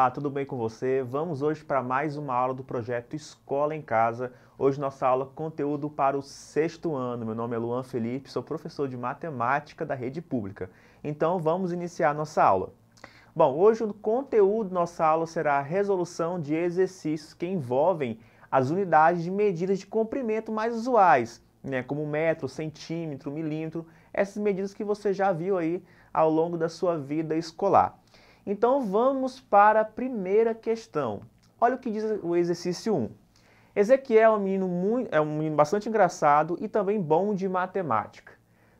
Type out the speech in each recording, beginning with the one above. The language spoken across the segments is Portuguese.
Olá, tudo bem com você? Vamos hoje para mais uma aula do projeto Escola em Casa. Hoje nossa aula conteúdo para o sexto ano. Meu nome é Luan Felipe, sou professor de matemática da rede pública. Então vamos iniciar nossa aula. Bom, hoje o conteúdo da nossa aula será a resolução de exercícios que envolvem as unidades de medidas de comprimento mais usuais, né, como metro, centímetro, milímetro, essas medidas que você já viu aí ao longo da sua vida escolar. Então vamos para a primeira questão. Olha o que diz o exercício 1. Ezequiel é um menino, muito, é um menino bastante engraçado e também bom de matemática.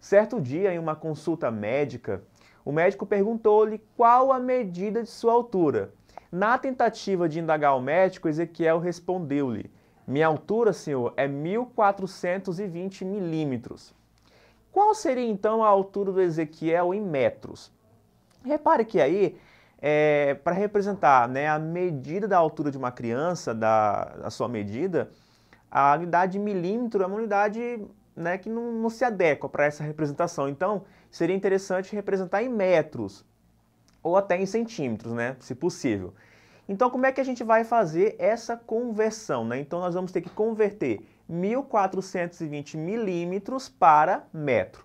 Certo dia, em uma consulta médica, o médico perguntou-lhe qual a medida de sua altura. Na tentativa de indagar o médico, Ezequiel respondeu-lhe: Minha altura, senhor, é 1420 milímetros. Qual seria então a altura do Ezequiel em metros? Repare que aí é, para representar né, a medida da altura de uma criança, da, a sua medida, a unidade milímetro é uma unidade né, que não, não se adequa para essa representação. Então, seria interessante representar em metros ou até em centímetros, né, se possível. Então, como é que a gente vai fazer essa conversão? Né? Então, nós vamos ter que converter 1420 milímetros para metro.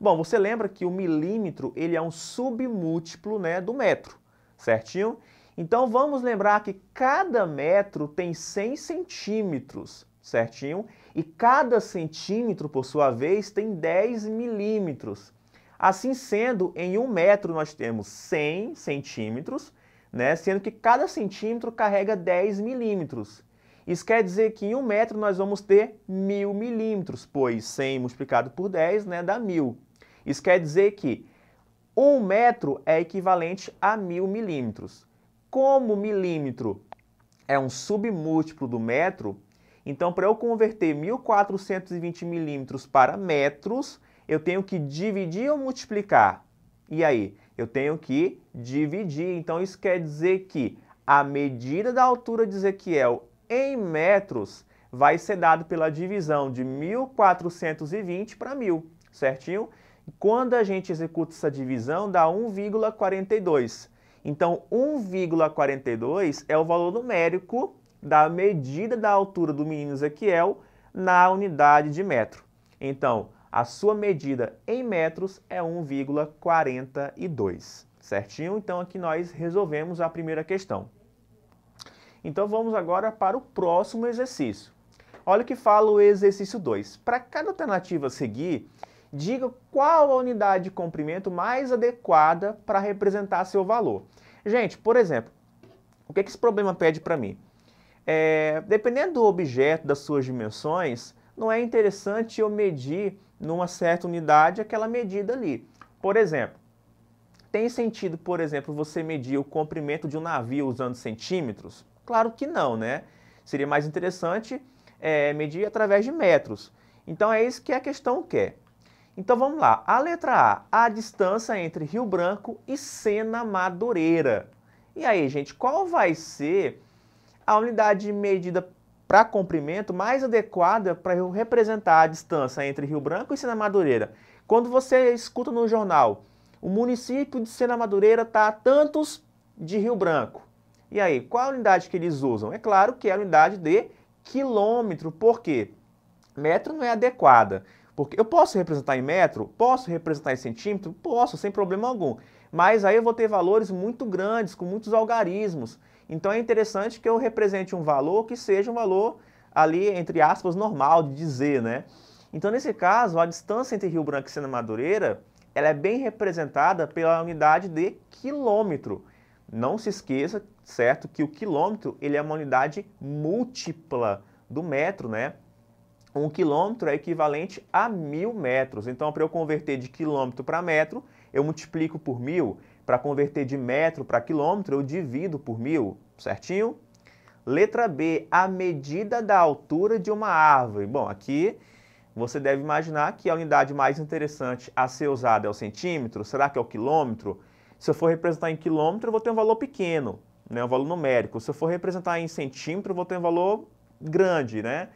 Bom, você lembra que o milímetro ele é um submúltiplo né, do metro certinho? Então vamos lembrar que cada metro tem 100 centímetros, certinho? E cada centímetro, por sua vez, tem 10 milímetros. Assim sendo, em um metro nós temos 100 centímetros, né? sendo que cada centímetro carrega 10 milímetros. Isso quer dizer que em um metro nós vamos ter mil milímetros, pois 100 multiplicado por 10 né, dá mil. Isso quer dizer que um metro é equivalente a mil milímetros. Como milímetro é um submúltiplo do metro, então para eu converter 1420 milímetros para metros, eu tenho que dividir ou multiplicar? E aí? Eu tenho que dividir. Então isso quer dizer que a medida da altura de Ezequiel em metros vai ser dado pela divisão de 1420 para 1000, certinho? Quando a gente executa essa divisão, dá 1,42. Então, 1,42 é o valor numérico da medida da altura do menino Ezequiel na unidade de metro. Então, a sua medida em metros é 1,42, certinho? Então, aqui nós resolvemos a primeira questão. Então, vamos agora para o próximo exercício. Olha o que fala o exercício 2. Para cada alternativa seguir, diga qual a unidade de comprimento mais adequada para representar seu valor. Gente, por exemplo, o que, é que esse problema pede para mim? É, dependendo do objeto, das suas dimensões, não é interessante eu medir numa certa unidade aquela medida ali. Por exemplo, tem sentido, por exemplo, você medir o comprimento de um navio usando centímetros? Claro que não, né? Seria mais interessante é, medir através de metros. Então é isso que a questão quer. Então vamos lá. A letra A, a distância entre Rio Branco e Sena Madureira. E aí, gente, qual vai ser a unidade de medida para comprimento mais adequada para eu representar a distância entre Rio Branco e Sena Madureira? Quando você escuta no jornal, o município de Sena Madureira está a tantos de Rio Branco. E aí, qual a unidade que eles usam? É claro que é a unidade de quilômetro. Por quê? Metro não é adequada. Porque eu posso representar em metro? Posso representar em centímetro? Posso, sem problema algum. Mas aí eu vou ter valores muito grandes, com muitos algarismos. Então é interessante que eu represente um valor que seja um valor ali, entre aspas, normal de dizer, né? Então, nesse caso, a distância entre Rio Branco e Sena Madureira, ela é bem representada pela unidade de quilômetro. Não se esqueça, certo, que o quilômetro ele é uma unidade múltipla do metro, né? um quilômetro é equivalente a mil metros. Então, para eu converter de quilômetro para metro, eu multiplico por mil. Para converter de metro para quilômetro, eu divido por mil, certinho? Letra B, a medida da altura de uma árvore. Bom, aqui você deve imaginar que a unidade mais interessante a ser usada é o centímetro. Será que é o quilômetro? Se eu for representar em quilômetro, eu vou ter um valor pequeno, né, um valor numérico. Se eu for representar em centímetro, eu vou ter um valor grande, né?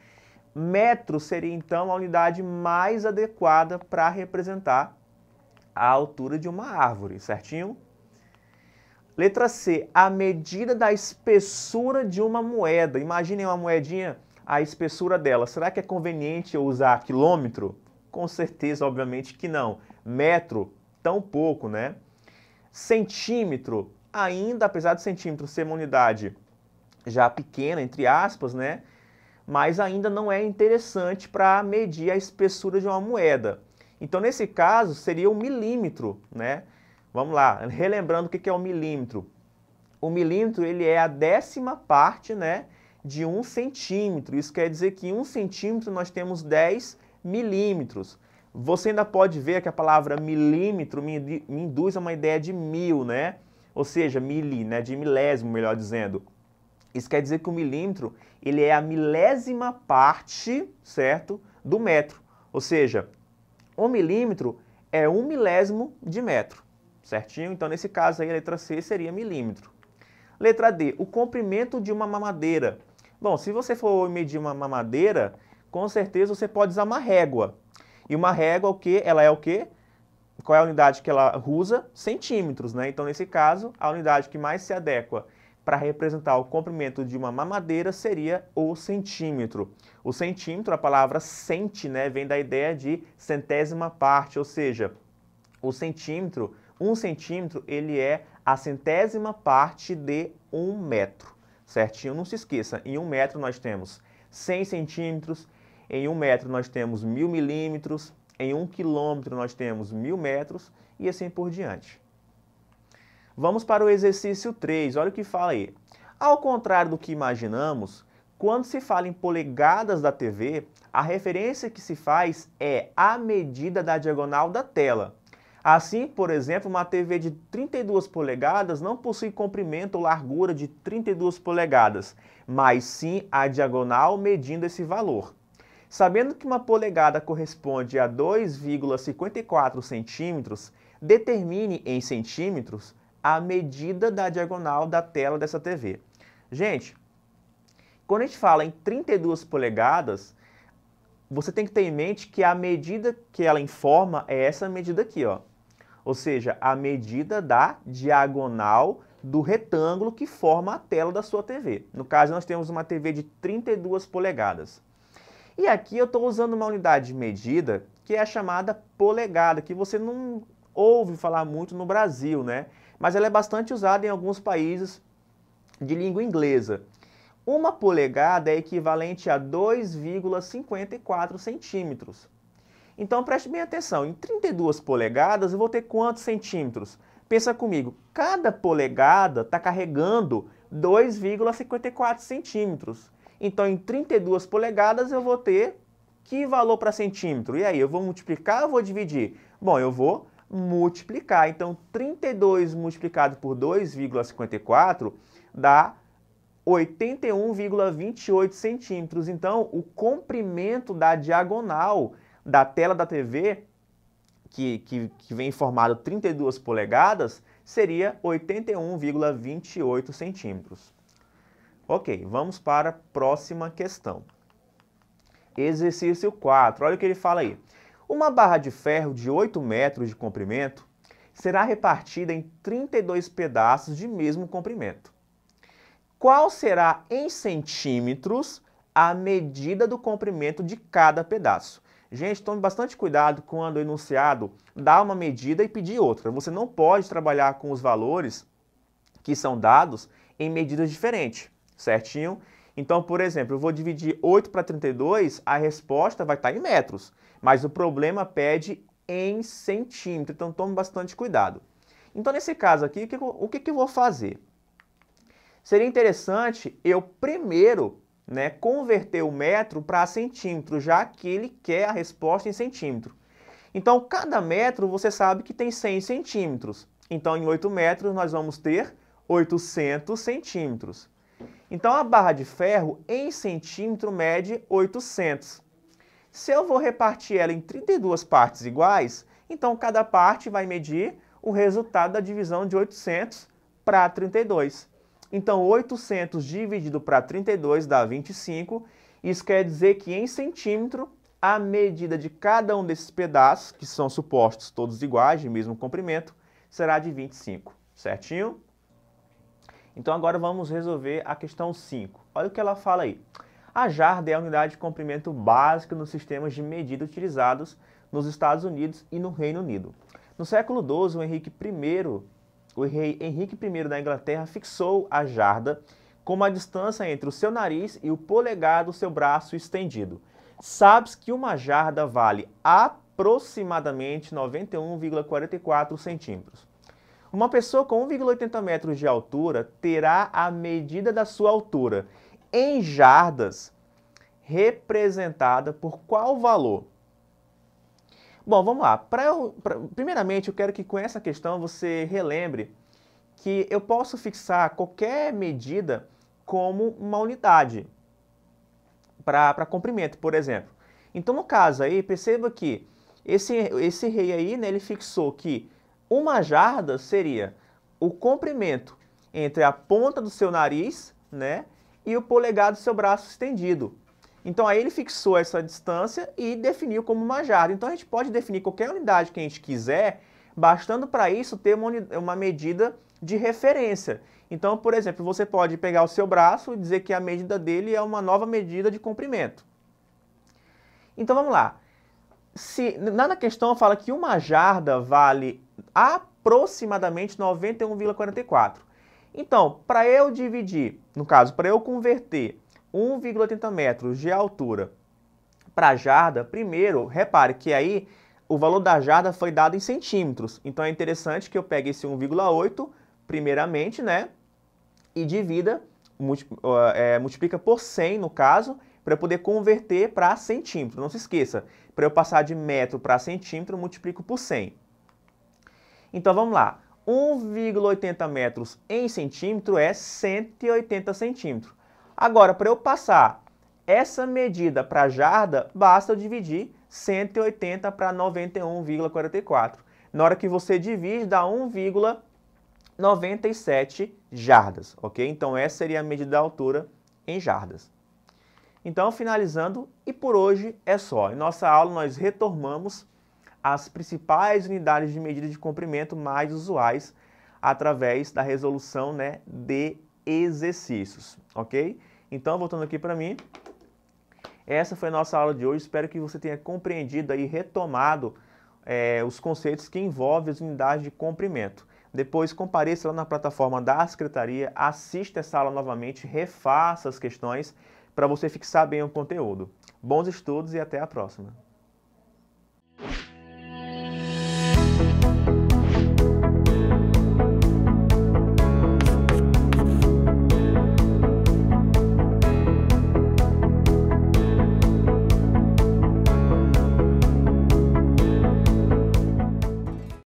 Metro seria então a unidade mais adequada para representar a altura de uma árvore, certinho? Letra C, a medida da espessura de uma moeda. Imaginem uma moedinha, a espessura dela. Será que é conveniente eu usar quilômetro? Com certeza, obviamente que não. Metro, tão pouco, né? Centímetro, ainda apesar de centímetro ser uma unidade já pequena, entre aspas, né? mas ainda não é interessante para medir a espessura de uma moeda. Então, nesse caso, seria o milímetro, né? Vamos lá, relembrando o que é o milímetro. O milímetro ele é a décima parte né, de um centímetro. Isso quer dizer que em um centímetro nós temos 10 milímetros. Você ainda pode ver que a palavra milímetro me, me induz a uma ideia de mil, né? Ou seja, mili, né, de milésimo, melhor dizendo. Isso quer dizer que o milímetro ele é a milésima parte, certo, do metro. Ou seja, um milímetro é um milésimo de metro, certinho? Então, nesse caso aí, a letra C seria milímetro. Letra D, o comprimento de uma mamadeira. Bom, se você for medir uma mamadeira, com certeza você pode usar uma régua. E uma régua, o que? Ela é o quê? Qual é a unidade que ela usa? Centímetros, né? Então, nesse caso, a unidade que mais se adequa para representar o comprimento de uma mamadeira seria o centímetro. O centímetro, a palavra centi, né, vem da ideia de centésima parte, ou seja, o centímetro, um centímetro, ele é a centésima parte de um metro, certinho? Não se esqueça, em um metro nós temos 100 centímetros, em um metro nós temos mil milímetros, em um quilômetro nós temos mil metros e assim por diante. Vamos para o exercício 3, olha o que fala aí. Ao contrário do que imaginamos, quando se fala em polegadas da TV, a referência que se faz é a medida da diagonal da tela. Assim, por exemplo, uma TV de 32 polegadas não possui comprimento ou largura de 32 polegadas, mas sim a diagonal medindo esse valor. Sabendo que uma polegada corresponde a 2,54 centímetros, determine em centímetros a medida da diagonal da tela dessa TV. Gente, quando a gente fala em 32 polegadas, você tem que ter em mente que a medida que ela informa é essa medida aqui, ó. Ou seja, a medida da diagonal do retângulo que forma a tela da sua TV. No caso, nós temos uma TV de 32 polegadas. E aqui eu estou usando uma unidade de medida que é a chamada polegada, que você não ouve falar muito no Brasil, né? Mas ela é bastante usada em alguns países de língua inglesa. Uma polegada é equivalente a 2,54 centímetros. Então preste bem atenção, em 32 polegadas eu vou ter quantos centímetros? Pensa comigo, cada polegada está carregando 2,54 centímetros. Então em 32 polegadas eu vou ter que valor para centímetro? E aí, eu vou multiplicar ou vou dividir? Bom, eu vou multiplicar. Então, 32 multiplicado por 2,54 dá 81,28 centímetros. Então, o comprimento da diagonal da tela da TV, que, que, que vem formado 32 polegadas, seria 81,28 centímetros. Ok, vamos para a próxima questão. Exercício 4, olha o que ele fala aí. Uma barra de ferro de 8 metros de comprimento será repartida em 32 pedaços de mesmo comprimento. Qual será em centímetros a medida do comprimento de cada pedaço? Gente, tome bastante cuidado quando o enunciado dá uma medida e pedir outra. Você não pode trabalhar com os valores que são dados em medidas diferentes, certinho? Então, por exemplo, eu vou dividir 8 para 32, a resposta vai estar em metros mas o problema pede em centímetro, então tome bastante cuidado. Então, nesse caso aqui, o que, que eu vou fazer? Seria interessante eu primeiro né, converter o metro para centímetro, já que ele quer a resposta em centímetro. Então, cada metro você sabe que tem 100 centímetros. Então, em 8 metros, nós vamos ter 800 centímetros. Então, a barra de ferro em centímetro mede 800. Se eu vou repartir ela em 32 partes iguais, então cada parte vai medir o resultado da divisão de 800 para 32. Então 800 dividido para 32 dá 25. Isso quer dizer que em centímetro, a medida de cada um desses pedaços, que são supostos todos iguais, de mesmo comprimento, será de 25, certinho? Então agora vamos resolver a questão 5. Olha o que ela fala aí. A jarda é a unidade de comprimento básica nos sistemas de medida utilizados nos Estados Unidos e no Reino Unido. No século XII, o Henrique I, o rei Henrique I da Inglaterra fixou a jarda como a distância entre o seu nariz e o polegar do seu braço estendido. Sabes que uma jarda vale aproximadamente 91,44 centímetros. Uma pessoa com 1,80 metros de altura terá a medida da sua altura em jardas representada por qual valor? Bom, vamos lá. Pra eu, pra, primeiramente, eu quero que com essa questão você relembre que eu posso fixar qualquer medida como uma unidade para comprimento, por exemplo. Então, no caso aí, perceba que esse, esse rei aí, né, ele fixou que uma jarda seria o comprimento entre a ponta do seu nariz, né, e o polegar do seu braço estendido. Então aí ele fixou essa distância e definiu como uma jarda. Então a gente pode definir qualquer unidade que a gente quiser, bastando para isso ter uma, uma medida de referência. Então, por exemplo, você pode pegar o seu braço e dizer que a medida dele é uma nova medida de comprimento. Então vamos lá. Se, na questão fala que uma jarda vale aproximadamente 91,44. Então, para eu dividir, no caso, para eu converter 1,80 metros de altura para jarda, primeiro, repare que aí o valor da jarda foi dado em centímetros. Então é interessante que eu pegue esse 1,8, primeiramente, né? E divida, é, multiplica por 100, no caso, para poder converter para centímetro. Não se esqueça, para eu passar de metro para centímetro, multiplico por 100. Então vamos lá. 1,80 metros em centímetro é 180 centímetros. Agora, para eu passar essa medida para jarda, basta eu dividir 180 para 91,44. Na hora que você divide, dá 1,97 jardas, ok? Então, essa seria a medida da altura em jardas. Então, finalizando, e por hoje é só. Em nossa aula, nós retomamos as principais unidades de medida de comprimento mais usuais através da resolução né, de exercícios, ok? Então, voltando aqui para mim, essa foi a nossa aula de hoje. Espero que você tenha compreendido e retomado é, os conceitos que envolvem as unidades de comprimento. Depois compareça lá na plataforma da Secretaria, assista essa aula novamente, refaça as questões para você fixar bem o conteúdo. Bons estudos e até a próxima!